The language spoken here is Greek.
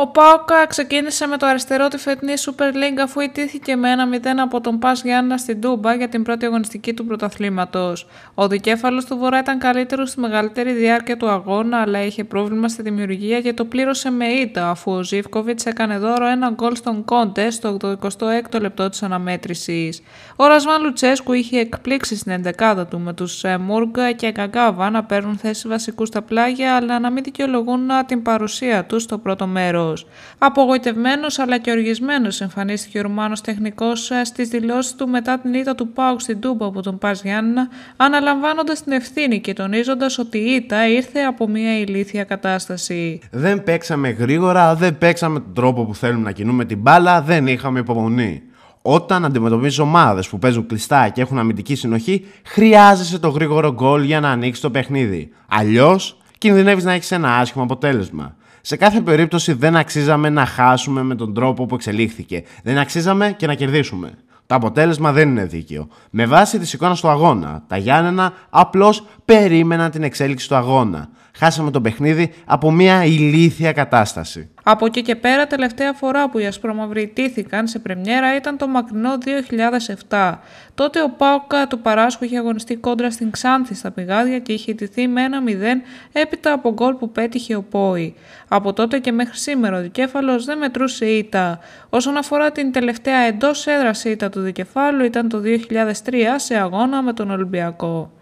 Ο Πάοκα ξεκίνησε με το αριστερό τη φετινή Super League αφού ιτήθηκε με ένα 0 από τον Πας Γιάννα στην Τούμπα για την πρώτη αγωνιστική του πρωταθλήματος. Ο δικέφαλος του Βορρά ήταν καλύτερος στη μεγαλύτερη διάρκεια του αγώνα, αλλά είχε πρόβλημα στη δημιουργία και το πλήρωσε με ήττα αφού ο Ζήφκοβιτ έκανε δώρο ένα γκολ στον Κόντε στο 86ο λεπτό της αναμέτρησης. Ο Ρασβάν Λουτσέσκου είχε εκπλήξει στην 11 του με τους ε, Μούργκα και Καγκάβα να παίρνουν θέση βασικού στα πλάγια, αλλά να μην δικαιολογούν την παρουσία τους στο πρώτο μέρος. Απογοητευμένος αλλά και οργισμένος εμφανίστηκε ο Ρουμάνος τεχνικός ε, στις δηλώσεις του μετά την ήττα του Πάουξ στην Τούμπα από τον Πας Γιάννα, αναλαμβάνοντας την ευθύνη και τονίζοντας ότι η ήττα ήρθε από μια ηλίθια κατάσταση. Δεν παίξαμε γρήγορα, δεν παίξαμε τον τρόπο που θέλουμε να κινούμε την μπάλα, δεν είχαμε υπομονή. Όταν αντιμετωπίζεις ομάδες που παίζουν κλειστά και έχουν αμυντική συνοχή, χρειάζεσαι το γρήγορο γκολ για να ανοίξεις το παιχνίδι. Αλλιώς κινδυνεύεις να έχεις ένα άσχημο αποτέλεσμα. Σε κάθε περίπτωση δεν αξίζαμε να χάσουμε με τον τρόπο που εξελίχθηκε. Δεν αξίζαμε και να κερδίσουμε. Το αποτέλεσμα δεν είναι δίκαιο. Με βάση τη εικόνα του αγώνα, τα Γιάννενα απλώς περίμεναν την εξέλιξη του αγώνα. Χάσαμε το παιχνίδι από μια ηλίθια κατάσταση. Από εκεί και πέρα, τελευταία φορά που οι Ασπρόμαυροι τήθηκαν σε πρεμιέρα ήταν το μακρινό 2007. Τότε ο Πάοκα του Παράσχου είχε αγωνιστεί κόντρα στην Ξάνθη στα πηγάδια και είχε ιτηθεί με ένα 0 έπειτα από γκολ που πέτυχε ο Πόη. Από τότε και μέχρι σήμερα ο Δικέφαλος δεν μετρούσε ήττα. Όσον αφορά την τελευταία εντός έδραση ήττα του Δικεφάλου ήταν το 2003 σε αγώνα με τον Ολυμπιακό.